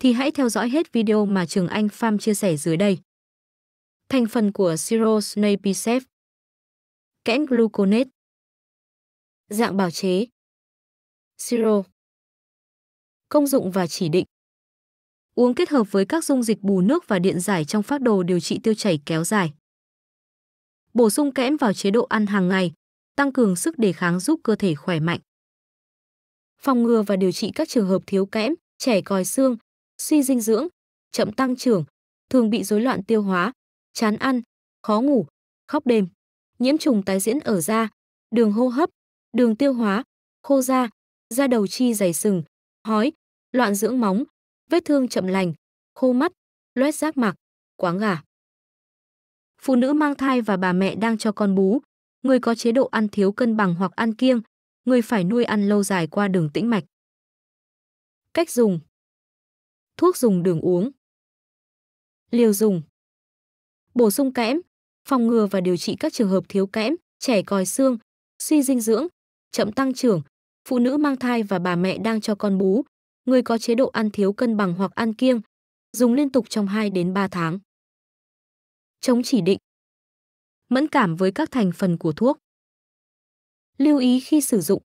thì hãy theo dõi hết video mà Trường Anh Pham chia sẻ dưới đây. Thành phần của Siro Snapisef Kẽm gluconate Dạng bào chế Siro Công dụng và chỉ định Uống kết hợp với các dung dịch bù nước và điện giải trong phác đồ điều trị tiêu chảy kéo dài. Bổ sung kẽm vào chế độ ăn hàng ngày, tăng cường sức đề kháng giúp cơ thể khỏe mạnh. Phòng ngừa và điều trị các trường hợp thiếu kẽm, trẻ còi xương, suy dinh dưỡng, chậm tăng trưởng, thường bị rối loạn tiêu hóa, chán ăn, khó ngủ, khóc đêm. Nhiễm trùng tái diễn ở da, đường hô hấp, đường tiêu hóa, khô da, da đầu chi dày sừng, hói, loạn dưỡng móng, vết thương chậm lành, khô mắt, loét giác mạc, quáng gà. Phụ nữ mang thai và bà mẹ đang cho con bú, người có chế độ ăn thiếu cân bằng hoặc ăn kiêng, người phải nuôi ăn lâu dài qua đường tĩnh mạch. Cách dùng thuốc dùng đường uống. Liều dùng Bổ sung kẽm, phòng ngừa và điều trị các trường hợp thiếu kẽm, trẻ còi xương, suy dinh dưỡng, chậm tăng trưởng, phụ nữ mang thai và bà mẹ đang cho con bú, người có chế độ ăn thiếu cân bằng hoặc ăn kiêng, dùng liên tục trong 2 đến 3 tháng. Chống chỉ định Mẫn cảm với các thành phần của thuốc Lưu ý khi sử dụng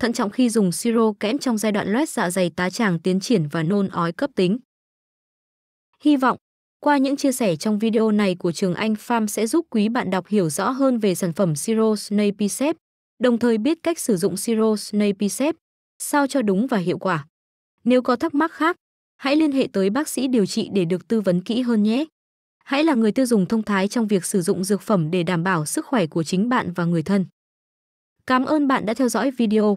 thận trọng khi dùng siro kẽm trong giai đoạn loét dạ dày tá tràng tiến triển và nôn ói cấp tính. Hy vọng, qua những chia sẻ trong video này của Trường Anh Farm sẽ giúp quý bạn đọc hiểu rõ hơn về sản phẩm siro Snapisep, đồng thời biết cách sử dụng siro Snapisep, sao cho đúng và hiệu quả. Nếu có thắc mắc khác, hãy liên hệ tới bác sĩ điều trị để được tư vấn kỹ hơn nhé. Hãy là người tiêu dùng thông thái trong việc sử dụng dược phẩm để đảm bảo sức khỏe của chính bạn và người thân. Cảm ơn bạn đã theo dõi video.